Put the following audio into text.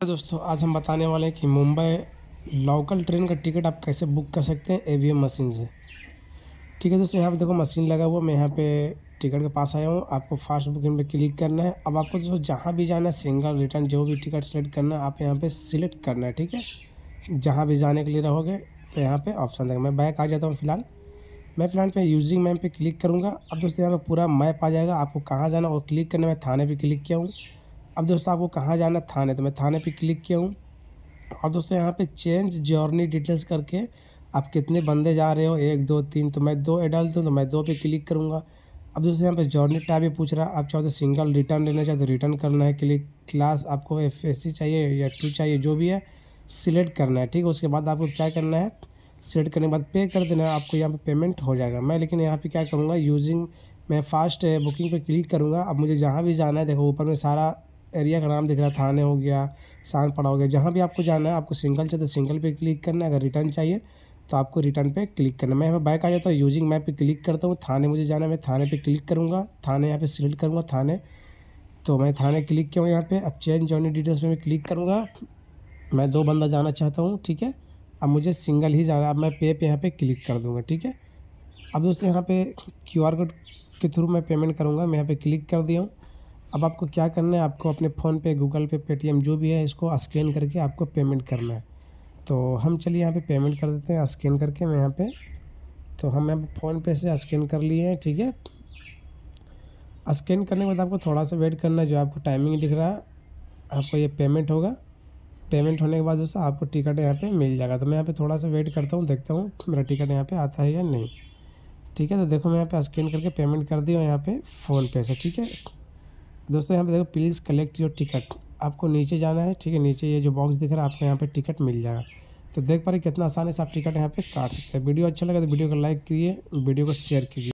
तो दोस्तों आज हम बताने वाले हैं कि मुंबई लोकल ट्रेन का टिकट आप कैसे बुक कर सकते हैं ए मशीन से ठीक है दोस्तों यहाँ पे देखो मशीन लगा हुआ मैं यहाँ पे टिकट के पास आया हूँ आपको फास्ट बुकिंग पे क्लिक करना है अब आपको दोस्तों जहाँ भी जाना है सिंगल रिटर्न जो भी टिकट सेलेक्ट करना है आप यहाँ पर सिलेक्ट करना है ठीक है जहाँ भी जाने के लिए रहोगे तो यहाँ पर ऑप्शन देगा मैं बैक आ जाता हूँ फिलहाल मैं फिलहाल पे यूजिंग मैम पे क्लिक करूँगा अब दोस्तों यहाँ पर पूरा मैप आ जाएगा आपको कहाँ जाना और क्लिक करने में थाने पर क्लिक किया हूँ अब दोस्तों आपको कहाँ जाना थाने तो मैं थाने पे क्लिक किया हूँ और दोस्तों यहाँ पे चेंज जर्नी डिटेल्स करके आप कितने बंदे जा रहे हो एक दो तीन तो मैं दो एडल्ट हूँ तो मैं दो पे क्लिक करूँगा अब दोस्तों यहाँ पे जर्नी टाइप भी पूछ रहा है आप चाहो तो सिंगल रिटर्न लेना चाहते तो रिटर्न करना है क्लिक क्लास आपको एफ चाहिए या टू चाहिए जो भी है सिलेक्ट करना है ठीक है उसके बाद आपको क्या करना है सिलेक्ट करने के बाद पे कर देना है आपको यहाँ पर पेमेंट हो जाएगा मैं लेकिन यहाँ पर क्या करूँगा यूजिंग मैं फास्ट बुकिंग eh, पे क्लिक करूँगा अब मुझे जहाँ भी जाना है देखो ऊपर में सारा एरिया का नाम दिख रहा है थाने हो गया पड़ा हो गया जहाँ भी आपको जाना है आपको सिंगल चाहिए तो सिंगल पे क्लिक करना है अगर रिटर्न चाहिए तो आपको रिटर्न पे क्लिक करना मैं यहाँ पर बाइक आ जाता हूँ यूजिंग मैप पे क्लिक करता हूँ थाने मुझे जाना है मैं थाने पे क्लिक करूँगा थाने यहाँ पे सिलेक्ट करूँगा थाने तो मैं थाने क्लिक किया हूँ यहाँ पर अब चेंज जॉनी डिटेल्स में मैं क्लिक करूँगा मैं दो बंदा जाना चाहता हूँ ठीक है अब मुझे सिंगल ही जाना अब मैं पे पे यहाँ पर क्लिक कर दूँगा ठीक है अब दोस्तों यहाँ पे क्यू आर कोड के थ्रू मैं पेमेंट करूँगा मैं यहाँ पे क्लिक कर दिया हूँ अब आपको क्या करना है आपको अपने फ़ोन पे गूगल पे पेटीएम जो भी है इसको स्कैन करके आपको पेमेंट करना है तो हम चलिए यहाँ पे पेमेंट कर देते हैं स्कैन करके मैं यहाँ पे तो हम यहाँ पे फ़ोन पे से स्कैन कर लिए हैं ठीक है स्कैन करने के बाद आपको थोड़ा सा वेट करना है जो आपको टाइमिंग दिख रहा है आपको ये पेमेंट होगा पेमेंट होने के बाद दोस्तों आपको टिकट यहाँ पर मिल जाएगा तो मैं यहाँ पर थोड़ा सा वेट करता हूँ देखता हूँ मेरा टिकट यहाँ पर आता है या नहीं ठीक है तो देखो मैं यहाँ पे स्कैन करके पेमेंट कर दिया यहाँ पे फ़ोनपे से ठीक है दोस्तों यहाँ पे देखो प्लीज़ कलेक्ट योर टिकट आपको नीचे जाना है ठीक है नीचे ये जो बॉक्स दिख रहा है आपको यहाँ पे टिकट मिल जाएगा तो देख पा रहे कितना आसानी से आप टिकट यहाँ पे काट सकते हैं वीडियो अच्छा लगा तो वीडियो को लाइक करिए वीडियो को शेयर कीजिए